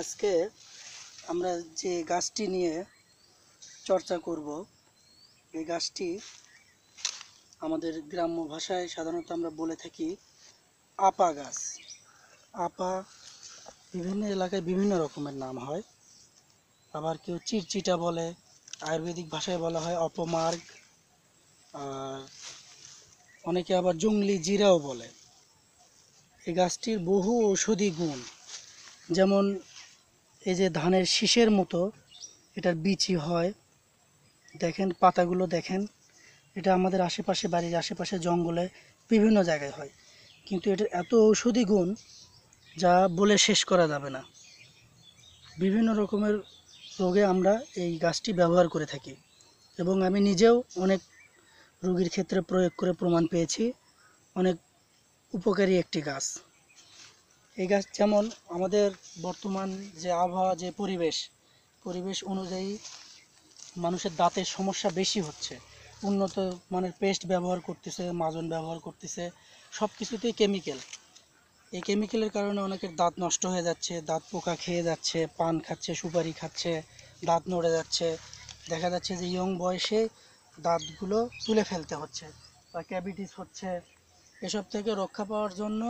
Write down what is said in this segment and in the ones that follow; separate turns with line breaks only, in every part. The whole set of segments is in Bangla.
আজকে আমরা যে গাছটি নিয়ে চর্চা করব এই গাছটি আমাদের গ্রাম্য ভাষায় সাধারণত আমরা বলে থাকি আপা গাছ আপা বিভিন্ন এলাকায় বিভিন্ন রকমের নাম হয় আবার কেউ চিরচিটা বলে আয়ুর্বেদিক ভাষায় বলা হয় অপমার্গ আর অনেকে আবার জঙ্গলি জিরাও বলে এই গাছটির বহু ঔষধি গুণ যেমন এই যে ধানের শীষের মতো এটার বিচি হয় দেখেন পাতাগুলো দেখেন এটা আমাদের আশেপাশে বাড়ির আশেপাশে জঙ্গলে বিভিন্ন জায়গায় হয় কিন্তু এটার এত ঔষধি গুণ যা বলে শেষ করা যাবে না বিভিন্ন রকমের রোগে আমরা এই গাছটি ব্যবহার করে থাকি এবং আমি নিজেও অনেক রোগীর ক্ষেত্রে প্রয়োগ করে প্রমাণ পেয়েছি অনেক উপকারী একটি গাছ এই গাছ যেমন আমাদের বর্তমান যে আবহাওয়া যে পরিবেশ পরিবেশ অনুযায়ী মানুষের দাঁতের সমস্যা বেশি হচ্ছে উন্নত মানের পেস্ট ব্যবহার করতেছে মাজন ব্যবহার করতেছে সব কিছুতেই কেমিক্যাল এই কেমিক্যালের কারণে অনেকের দাঁত নষ্ট হয়ে যাচ্ছে দাঁত পোকা খেয়ে যাচ্ছে পান খাচ্ছে সুপারি খাচ্ছে দাঁত নড়ে যাচ্ছে দেখা যাচ্ছে যে ইয়ং বয়সে দাঁতগুলো তুলে ফেলতে হচ্ছে বা ক্যাভিটিস হচ্ছে এসব থেকে রক্ষা পাওয়ার জন্য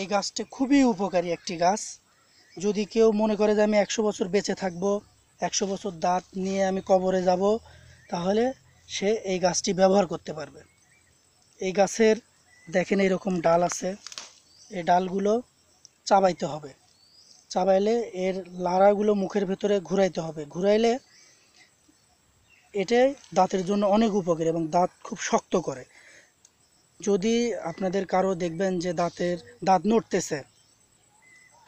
এই গাছটি খুবই উপকারী একটি গাছ যদি কেউ মনে করে যে আমি একশো বছর বেঁচে থাকব একশো বছর দাঁত নিয়ে আমি কবরে যাব তাহলে সে এই গাছটি ব্যবহার করতে পারবে এই গাছের দেখেন এরকম ডাল আছে এই ডালগুলো চাবাইতে হবে চাবাইলে এর লাড়াগুলো মুখের ভেতরে ঘুরাইতে হবে ঘুরাইলে এটাই দাঁতের জন্য অনেক উপকারী এবং দাঁত খুব শক্ত করে যদি আপনাদের কারো দেখবেন যে দাঁতের দাঁত নড়তেছে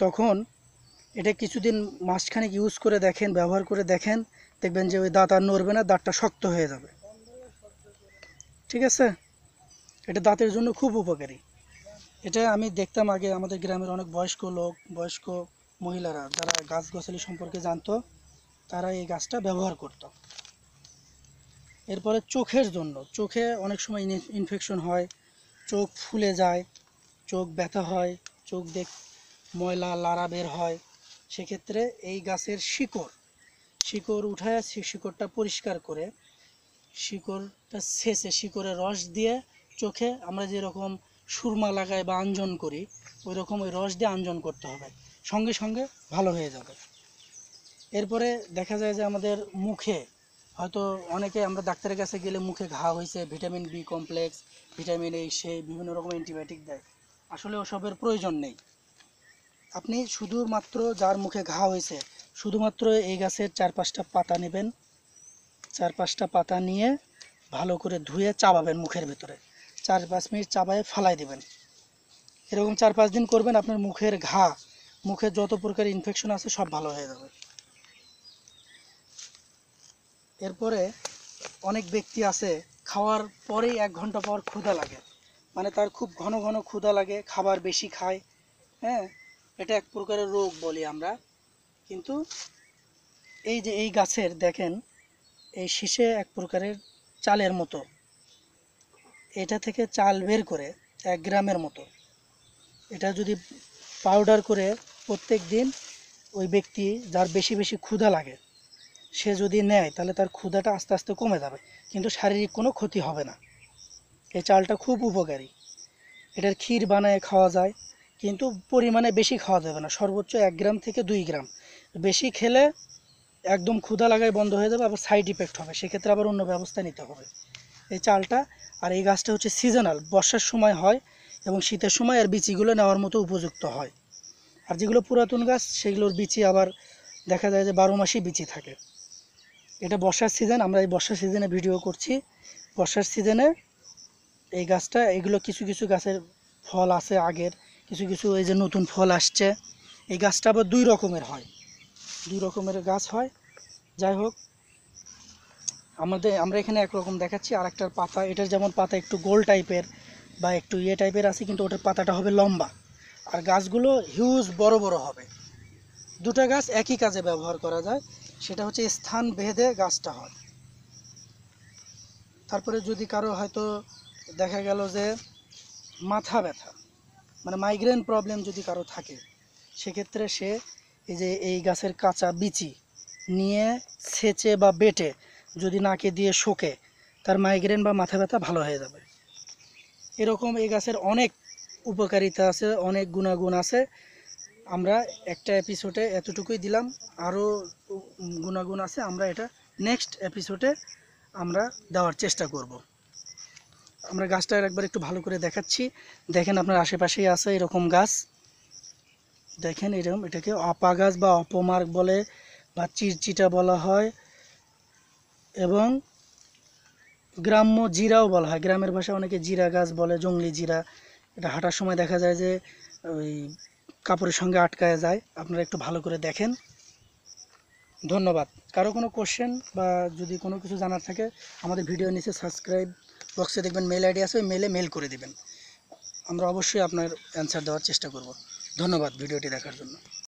তখন এটা কিছুদিন মাসখানেক ইউজ করে দেখেন ব্যবহার করে দেখেন দেখবেন যে ওই দাঁত আর নড়বে না দাঁতটা শক্ত হয়ে যাবে ঠিক আছে এটা দাঁতের জন্য খুব উপকারী এটা আমি দেখতাম আগে আমাদের গ্রামের অনেক বয়স্ক লোক বয়স্ক মহিলারা যারা গাছ গাছালি সম্পর্কে জানতো তারা এই গাছটা ব্যবহার করত এরপরে চোখের জন্য চোখে অনেক সময় ইনফেকশন হয় চোখ ফুলে যায় চোখ ব্যথা হয় চোখ দেখ ময়লা লারা বের হয় সেক্ষেত্রে এই গাছের শিকড় শিকড় উঠায় শিকড়টা পরিষ্কার করে শিকড়টা ছেঁচে শিকড়ে রস দিয়ে চোখে আমরা যেরকম সুরমা লাগাই বা আঞ্জন করি ওই রকম ওই রস দিয়ে আঞ্জন করতে হবে সঙ্গে সঙ্গে ভালো হয়ে যাবে এরপরে দেখা যায় যে আমাদের মুখে হয়তো অনেকে আমরা ডাক্তারের কাছে গেলে মুখে ঘা হয়েছে ভিটামিন বি কমপ্লেক্স ভিটামিন এই সে বিভিন্ন রকম অ্যান্টিবায়োটিক দেয় আসলে ওসবের প্রয়োজন নেই আপনি শুধুমাত্র যার মুখে ঘা হয়েছে শুধুমাত্র এই গাছের চার পাঁচটা পাতা নেবেন চার পাঁচটা পাতা নিয়ে ভালো করে ধুয়ে চাবাবেন মুখের ভেতরে চার পাঁচ মিনিট চাবায় ফালাই দেবেন এরকম চার পাঁচ দিন করবেন আপনার মুখের ঘা মুখে যত প্রকার ইনফেকশন আছে সব ভালো হয়ে যাবে এরপরে অনেক ব্যক্তি আছে খাওয়ার পরেই এক ঘন্টা পর ক্ষুধা লাগে মানে তার খুব ঘন ঘন ক্ষুধা লাগে খাবার বেশি খায় হ্যাঁ এটা এক প্রকারের রোগ বলি আমরা কিন্তু এই যে এই গাছের দেখেন এই শীষে এক প্রকারের চালের মতো এটা থেকে চাল বের করে এক গ্রামের মতো এটা যদি পাউডার করে প্রত্যেক দিন ওই ব্যক্তি যার বেশি বেশি ক্ষুধা লাগে সে যদি নেয় তাহলে তার ক্ষুধাটা আস্তে আস্তে কমে যাবে কিন্তু শারীরিক কোনো ক্ষতি হবে না এই চালটা খুব উপকারী এটার ক্ষীর বানায় খাওয়া যায় কিন্তু পরিমাণে বেশি খাওয়া যাবে না সর্বোচ্চ এক গ্রাম থেকে দুই গ্রাম বেশি খেলে একদম ক্ষুধা লাগায় বন্ধ হয়ে যাবে আবার সাইড ইফেক্ট হবে সেক্ষেত্রে আবার অন্য ব্যবস্থা নিতে হবে এই চালটা আর এই গাছটা হচ্ছে সিজনাল বর্ষার সময় হয় এবং শীতের সময় আর বিচিগুলো নেওয়ার মতো উপযুক্ত হয় আর যেগুলো পুরাতন গাছ সেগুলোর বিচি আবার দেখা যায় যে বারো মাসই বিচি থাকে এটা বর্ষার সিজন আমরা এই বর্ষার সিজনে ভিডিও করছি বর্ষার সিজনে এই গাছটা এগুলো কিছু কিছু গাছের ফল আছে আগের কিছু কিছু এই যে নতুন ফল আসছে এই গাছটা আবার দুই রকমের হয় দুই রকমের গাছ হয় যাই হোক আমাদের আমরা এখানে একরকম দেখাচ্ছি আর একটার পাতা এটার যেমন পাতা একটু গোল টাইপের বা একটু ইয়ে টাইপের আছে কিন্তু ওটার পাতাটা হবে লম্বা আর গাছগুলো হিউজ বড় বড় হবে দুটা গাছ একই কাজে ব্যবহার করা যায় সেটা হচ্ছে স্থান ভেদে গাছটা হয় তারপরে যদি কারো হয়তো দেখা গেল যে মাথা ব্যথা মানে মাইগ্রেন প্রবলেম যদি কারো থাকে সেক্ষেত্রে সে এই যে এই গাছের কাঁচা বিচি নিয়ে ছেঁচে বা বেটে যদি নাকে দিয়ে শোকে তার মাইগ্রেন বা মাথা ব্যথা ভালো হয়ে যাবে এরকম এই গাছের অনেক উপকারিতা আছে অনেক গুণাগুণ আছে আমরা একটা এপিসোডে এতটুকুই দিলাম আরও গুণাগুণ আছে আমরা এটা নেক্সট এপিসোডে আমরা দেওয়ার চেষ্টা করব। আমরা গাছটা একবার একটু ভালো করে দেখাচ্ছি দেখেন আপনার আশেপাশেই আছে এরকম গাছ দেখেন এরকম এটাকে অপা গাছ বা অপমার্ক বলে বা চিরচিটা বলা হয় এবং গ্রাম্য জিরাও বলা হয় গ্রামের ভাষায় অনেকে জিরা গাছ বলে জঙ্গলি জিরা এটা হাঁটার সময় দেখা যায় যে ওই কাপড়ের সঙ্গে আটকায় যায় আপনারা একটু ভালো করে দেখেন ধন্যবাদ কারো কোনো কোশ্চেন বা যদি কোনো কিছু জানার থাকে আমাদের ভিডিও নিচে সাবস্ক্রাইব বক্সে দেখবেন মেল আইডি আছে ওই মেলে মেল করে দেবেন আমরা অবশ্যই আপনার অ্যান্সার দেওয়ার চেষ্টা করব ধন্যবাদ ভিডিওটি দেখার জন্য